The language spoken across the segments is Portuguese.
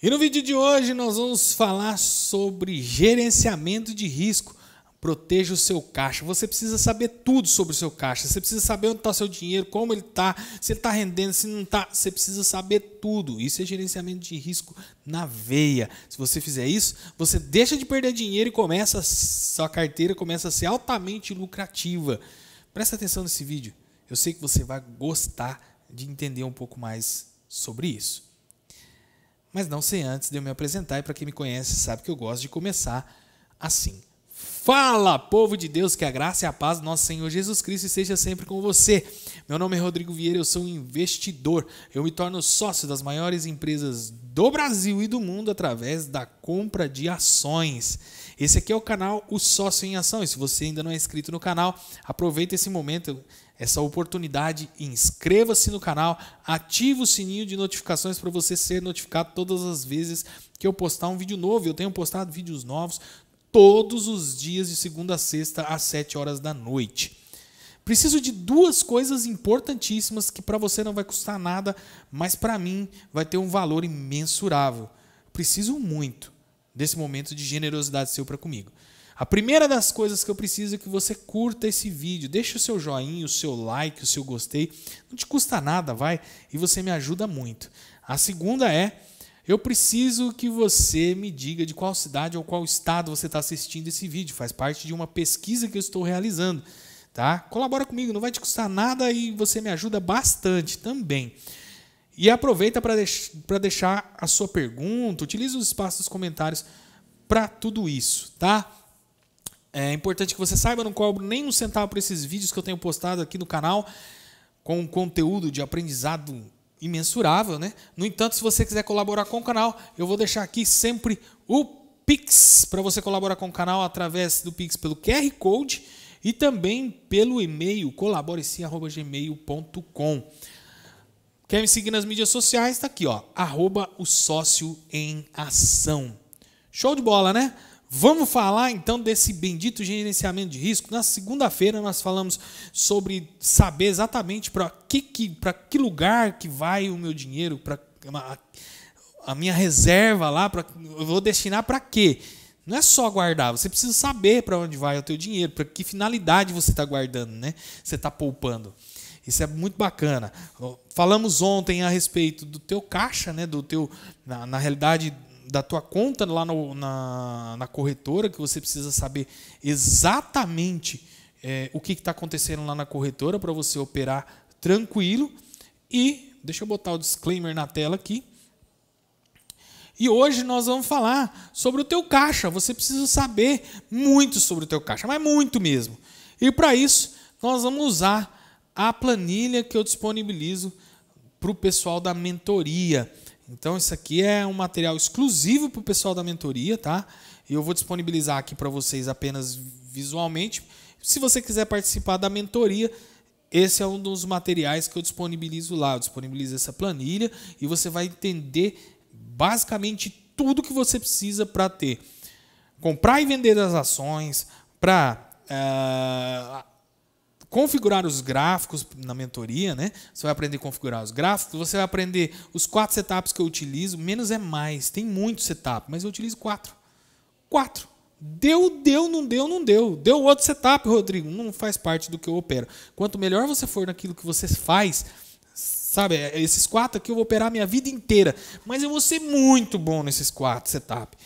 E no vídeo de hoje nós vamos falar sobre gerenciamento de risco. Proteja o seu caixa. Você precisa saber tudo sobre o seu caixa. Você precisa saber onde está o seu dinheiro, como ele está, se ele está rendendo, se não está. Você precisa saber tudo. Isso é gerenciamento de risco na veia. Se você fizer isso, você deixa de perder dinheiro e começa sua carteira começa a ser altamente lucrativa. Presta atenção nesse vídeo. Eu sei que você vai gostar de entender um pouco mais sobre isso mas não sem antes de eu me apresentar e para quem me conhece sabe que eu gosto de começar assim. Fala, povo de Deus, que a graça e a paz do nosso Senhor Jesus Cristo esteja sempre com você. Meu nome é Rodrigo Vieira, eu sou um investidor. Eu me torno sócio das maiores empresas do Brasil e do mundo através da compra de ações. Esse aqui é o canal O Sócio em Ação. E se você ainda não é inscrito no canal, aproveita esse momento, essa oportunidade, inscreva-se no canal, ative o sininho de notificações para você ser notificado todas as vezes que eu postar um vídeo novo. Eu tenho postado vídeos novos todos os dias de segunda a sexta às 7 horas da noite. Preciso de duas coisas importantíssimas que para você não vai custar nada, mas para mim vai ter um valor imensurável. Preciso muito desse momento de generosidade seu para comigo. A primeira das coisas que eu preciso é que você curta esse vídeo, deixe o seu joinha, o seu like, o seu gostei, não te custa nada, vai, e você me ajuda muito. A segunda é, eu preciso que você me diga de qual cidade ou qual estado você está assistindo esse vídeo, faz parte de uma pesquisa que eu estou realizando. Tá? Colabora comigo, não vai te custar nada e você me ajuda bastante também. E aproveita para deix deixar a sua pergunta, utilize o espaço dos comentários para tudo isso, tá? É importante que você saiba, eu não cobro nem um centavo por esses vídeos que eu tenho postado aqui no canal, com um conteúdo de aprendizado imensurável, né? No entanto, se você quiser colaborar com o canal, eu vou deixar aqui sempre o Pix para você colaborar com o canal através do Pix pelo QR Code e também pelo e-mail colaboreci@gmail.com. Quer me seguir nas mídias sociais? Está aqui, ó, arroba o sócio em ação. Show de bola, né? Vamos falar então desse bendito gerenciamento de risco. Na segunda-feira nós falamos sobre saber exatamente para que, que, que lugar que vai o meu dinheiro, para a minha reserva lá, pra, eu vou destinar para quê? Não é só guardar, você precisa saber para onde vai o teu dinheiro, para que finalidade você está guardando, né? Você está poupando. Isso é muito bacana. Falamos ontem a respeito do teu caixa, né? Do teu, na, na realidade, da tua conta lá no, na, na, corretora, que você precisa saber exatamente é, o que está acontecendo lá na corretora para você operar tranquilo. E deixa eu botar o disclaimer na tela aqui. E hoje nós vamos falar sobre o teu caixa. Você precisa saber muito sobre o teu caixa, mas muito mesmo. E para isso, nós vamos usar a planilha que eu disponibilizo para o pessoal da mentoria. Então, isso aqui é um material exclusivo para o pessoal da mentoria, tá? E eu vou disponibilizar aqui para vocês apenas visualmente. Se você quiser participar da mentoria, esse é um dos materiais que eu disponibilizo lá. Eu disponibilizo essa planilha e você vai entender basicamente tudo que você precisa para ter comprar e vender as ações, para uh, ah, configurar os gráficos na mentoria, né? Você vai aprender a configurar os gráficos, você vai aprender os quatro setups que eu utilizo, menos é mais, tem muito setup, mas eu utilizo quatro. Quatro. Deu, deu, não deu, não deu. Deu outro setup, Rodrigo, não faz parte do que eu opero. Quanto melhor você for naquilo que você faz, Sabe, é, é esses quatro aqui eu vou operar minha vida inteira, mas eu vou ser muito bom nesses quatro setup.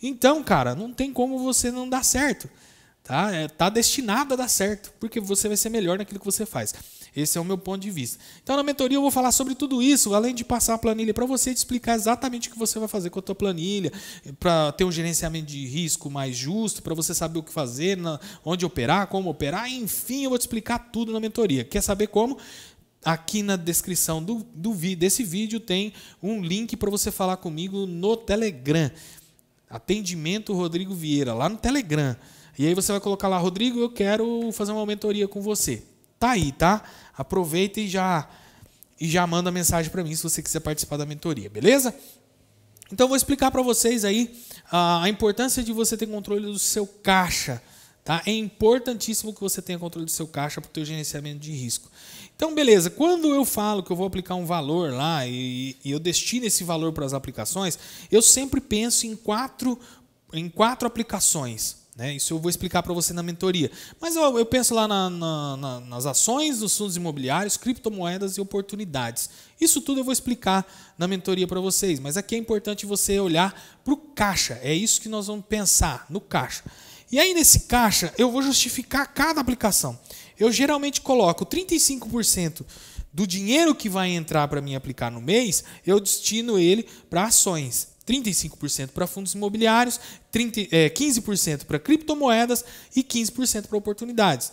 Então, cara, não tem como você não dar certo. Tá? É, tá destinado a dar certo, porque você vai ser melhor naquilo que você faz. Esse é o meu ponto de vista. Então, na mentoria, eu vou falar sobre tudo isso, além de passar a planilha para você, te explicar exatamente o que você vai fazer com a tua planilha, para ter um gerenciamento de risco mais justo, para você saber o que fazer, onde operar, como operar, enfim, eu vou te explicar tudo na mentoria. Quer saber como? aqui na descrição do, do desse vídeo tem um link para você falar comigo no Telegram. Atendimento Rodrigo Vieira, lá no Telegram. E aí você vai colocar lá, Rodrigo, eu quero fazer uma mentoria com você. Tá aí, tá? Aproveita e já e já manda mensagem para mim se você quiser participar da mentoria, beleza? Então vou explicar para vocês aí a, a importância de você ter controle do seu caixa Tá? É importantíssimo que você tenha controle do seu caixa para o seu gerenciamento de risco. Então, beleza, quando eu falo que eu vou aplicar um valor lá e, e eu destino esse valor para as aplicações, eu sempre penso em quatro, em quatro aplicações. Né? Isso eu vou explicar para você na mentoria. Mas eu, eu penso lá na, na, na, nas ações, nos fundos imobiliários, criptomoedas e oportunidades. Isso tudo eu vou explicar na mentoria para vocês. Mas aqui é importante você olhar para o caixa. É isso que nós vamos pensar no caixa. E aí, nesse caixa, eu vou justificar cada aplicação. Eu geralmente coloco 35% do dinheiro que vai entrar para mim aplicar no mês, eu destino ele para ações. 35% para fundos imobiliários, 30, é, 15% para criptomoedas e 15% para oportunidades.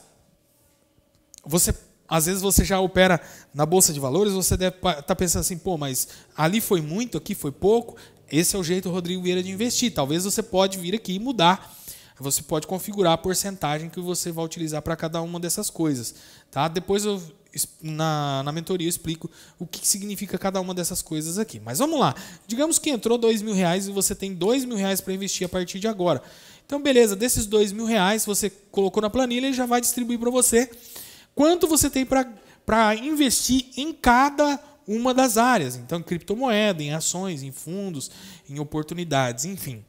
Você às vezes você já opera na bolsa de valores, você deve estar tá pensando assim, pô, mas ali foi muito, aqui foi pouco. Esse é o jeito Rodrigo Vieira de investir. Talvez você pode vir aqui e mudar você pode configurar a porcentagem que você vai utilizar para cada uma dessas coisas. Tá? Depois eu, na, na mentoria eu explico o que, significa cada uma dessas coisas aqui. Mas vamos lá. Digamos que entrou dois mil reais e você tem dois mil reais para investir a partir de agora. Então, beleza, desses dois mil reais você colocou na planilha e já vai distribuir para você quanto você tem para investir em cada uma das áreas. Então, em criptomoeda, em ações, em fundos, em oportunidades, enfim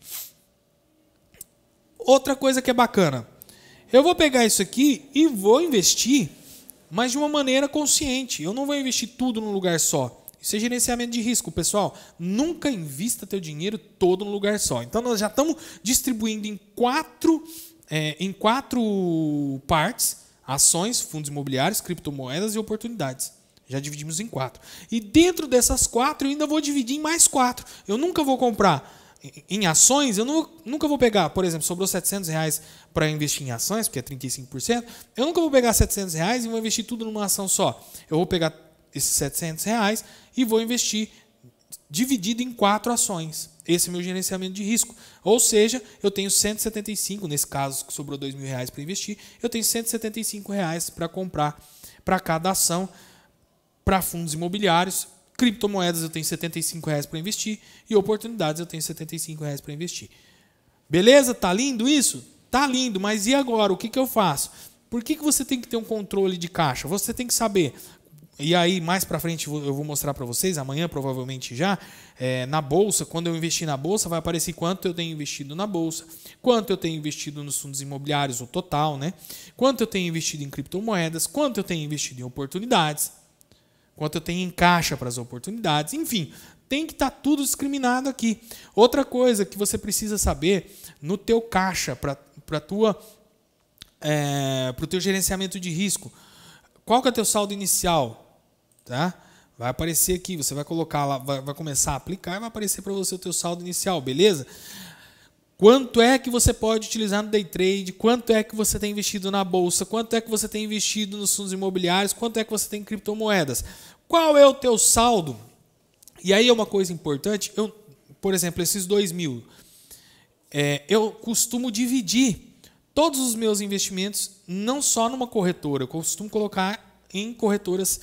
outra coisa que é bacana. Eu vou pegar isso aqui e vou investir, mas de uma maneira consciente. Eu não vou investir tudo num lugar só. Isso é gerenciamento de risco, pessoal. Nunca invista teu dinheiro todo num lugar só. Então nós já estamos distribuindo em quatro, é, em quatro partes: ações, fundos imobiliários, criptomoedas e oportunidades. Já dividimos em quatro. E dentro dessas quatro, eu ainda vou dividir em mais quatro. Eu nunca vou comprar em ações, eu nunca vou pegar, por exemplo, sobrou 700 reais para investir em ações, porque é 35%, eu nunca vou pegar 700 reais e vou investir tudo numa ação só. Eu vou pegar esses 700 reais e vou investir dividido em quatro ações. Esse é o meu gerenciamento de risco. Ou seja, eu tenho 175, nesse caso que sobrou 2 mil reais para investir, eu tenho 175 reais para comprar para cada ação, para fundos imobiliários Criptomoedas eu tenho 75 reais para investir e oportunidades eu tenho 75 reais para investir. Beleza? Tá lindo isso? Tá lindo, mas e agora? O que, que eu faço? Por que, que você tem que ter um controle de caixa? Você tem que saber. E aí, mais para frente, eu vou mostrar para vocês, amanhã provavelmente já, é, na bolsa, quando eu investir na bolsa, vai aparecer quanto eu tenho investido na bolsa, quanto eu tenho investido nos fundos imobiliários, o total, né? Quanto eu tenho investido em criptomoedas, quanto eu tenho investido em oportunidades, quanto eu tenho em caixa para as oportunidades, enfim, tem que estar tá tudo discriminado aqui. Outra coisa que você precisa saber no teu caixa para para tua é, para o teu gerenciamento de risco, qual que é o teu saldo inicial, tá? Vai aparecer aqui, você vai colocar lá, vai, vai começar a aplicar e vai aparecer para você o teu saldo inicial, beleza? Quanto é que você pode utilizar no day trade? Quanto é que você tem investido na bolsa? Quanto é que você tem investido nos fundos imobiliários? Quanto é que você tem em criptomoedas? Qual é o teu saldo? E aí é uma coisa importante. Eu, por exemplo, esses dois mil, é, eu costumo dividir todos os meus investimentos não só numa corretora. Eu costumo colocar em corretoras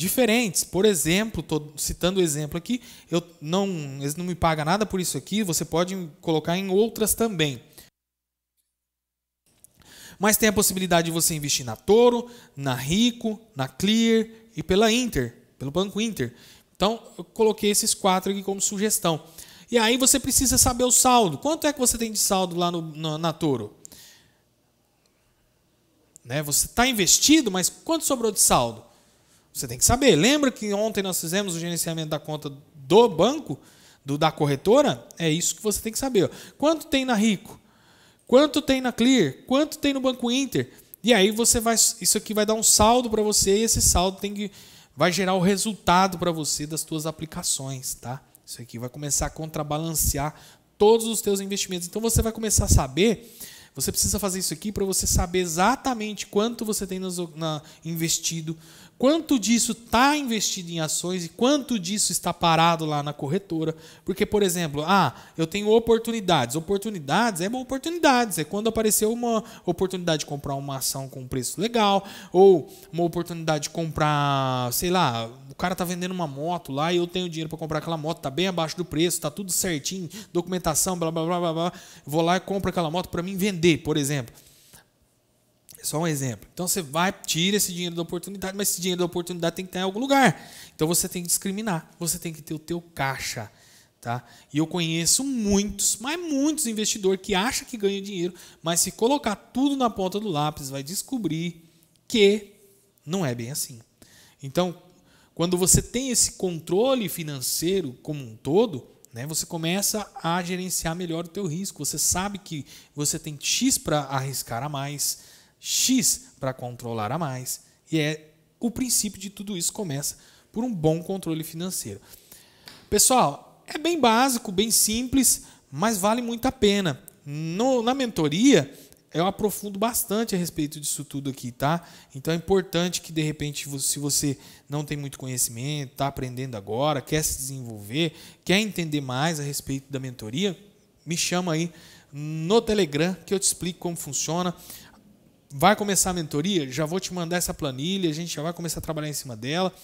diferentes. Por exemplo, estou citando o exemplo aqui, eu não, eles não me pagam nada por isso aqui, você pode colocar em outras também. Mas tem a possibilidade de você investir na Toro, na Rico, na Clear e pela Inter, pelo Banco Inter. Então, eu coloquei esses quatro aqui como sugestão. E aí você precisa saber o saldo. Quanto é que você tem de saldo lá no, na, na Toro? Né? Você está investido, mas quanto sobrou de saldo? Você tem que saber. Lembra que ontem nós fizemos o gerenciamento da conta do banco, do da corretora? É isso que você tem que saber. Quanto tem na Rico? Quanto tem na Clear? Quanto tem no Banco Inter? E aí você vai, isso aqui vai dar um saldo para você e esse saldo tem que vai gerar o resultado para você das suas aplicações, tá? Isso aqui vai começar a contrabalancear todos os teus investimentos. Então você vai começar a saber você precisa fazer isso aqui para você saber exatamente quanto você tem na, investido, quanto disso está investido em ações e quanto disso está parado lá na corretora. Porque, por exemplo, ah, eu tenho oportunidades. Oportunidades é oportunidades. É quando apareceu uma oportunidade de comprar uma ação com um preço legal, ou uma oportunidade de comprar, sei lá, o cara está vendendo uma moto lá e eu tenho dinheiro para comprar aquela moto, está bem abaixo do preço, está tudo certinho, documentação, blá blá blá blá blá. Vou lá e compro aquela moto para mim vender vender, por exemplo. É só um exemplo. Então você vai, tira esse dinheiro da oportunidade, mas esse dinheiro da oportunidade tem que estar em algum lugar. Então você tem que discriminar, você tem que ter o teu caixa. Tá? E eu conheço muitos, mas muitos investidores que acham que ganha dinheiro, mas se colocar tudo na ponta do lápis, vai descobrir que não é bem assim. Então, quando você tem esse controle financeiro como um todo, né? Você começa a gerenciar melhor o teu risco. Você sabe que você tem X para arriscar a mais, X para controlar a mais. E é o princípio de tudo isso começa por um bom controle financeiro. Pessoal, é bem básico, bem simples, mas vale muito a pena. No, na mentoria, eu aprofundo bastante a respeito disso tudo aqui, tá? Então é importante que de repente, se você não tem muito conhecimento, está aprendendo agora, quer se desenvolver, quer entender mais a respeito da mentoria, me chama aí no Telegram que eu te explico como funciona. Vai começar a mentoria? Já vou te mandar essa planilha, a gente já vai começar a trabalhar em cima dela.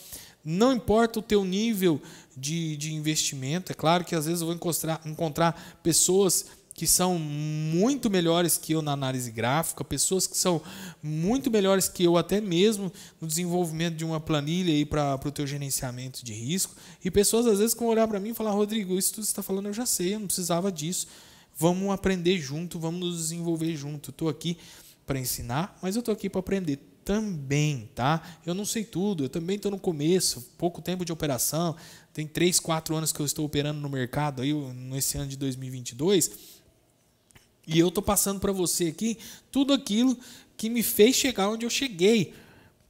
Não importa o teu nível de, de investimento, é claro que às vezes eu vou encontrar, encontrar pessoas que são muito melhores que eu na análise gráfica, pessoas que são muito melhores que eu até mesmo no desenvolvimento de uma planilha aí para o teu gerenciamento de risco, e pessoas às vezes que vão olhar para mim e falar: "Rodrigo, isso tudo você está falando eu já sei, eu não precisava disso. Vamos aprender junto, vamos nos desenvolver junto. Estou aqui para ensinar, mas eu estou aqui para aprender também, tá? Eu não sei tudo, eu também estou no começo, pouco tempo de operação, tem 3, 4 anos que eu estou operando no mercado aí, nesse ano de 2022. E eu estou passando para você aqui tudo aquilo que me fez chegar onde eu cheguei.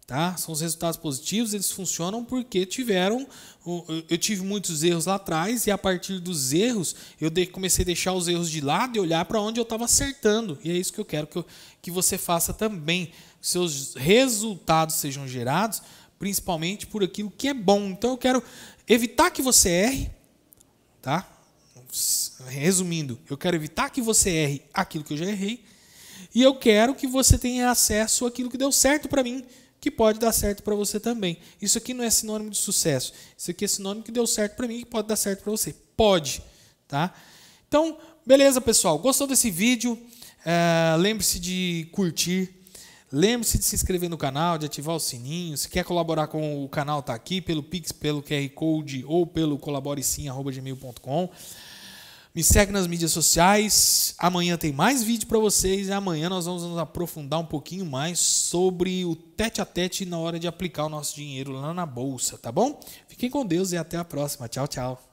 Tá? São os resultados positivos, eles funcionam porque tiveram. Eu tive muitos erros lá atrás, e a partir dos erros, eu comecei a deixar os erros de lado e olhar para onde eu estava acertando. E é isso que eu quero que, eu, que você faça também. Que seus resultados sejam gerados, principalmente por aquilo que é bom. Então eu quero evitar que você erre, tá? resumindo, eu quero evitar que você erre aquilo que eu já errei e eu quero que você tenha acesso àquilo que deu certo para mim, que pode dar certo para você também. Isso aqui não é sinônimo de sucesso. Isso aqui é sinônimo que deu certo para mim, que pode dar certo para você. Pode, tá? Então, beleza, pessoal. Gostou desse vídeo? É, lembre-se de curtir. Lembre-se de se inscrever no canal, de ativar o sininho. Se quer colaborar com o canal, tá aqui pelo Pix, pelo QR Code ou pelo colaboresim.gmail.com. Me segue nas mídias sociais. Amanhã tem mais vídeo para vocês e amanhã nós vamos nos aprofundar um pouquinho mais sobre o tete a tete na hora de aplicar o nosso dinheiro lá na bolsa, tá bom? Fiquem com Deus e até a próxima. Tchau, tchau.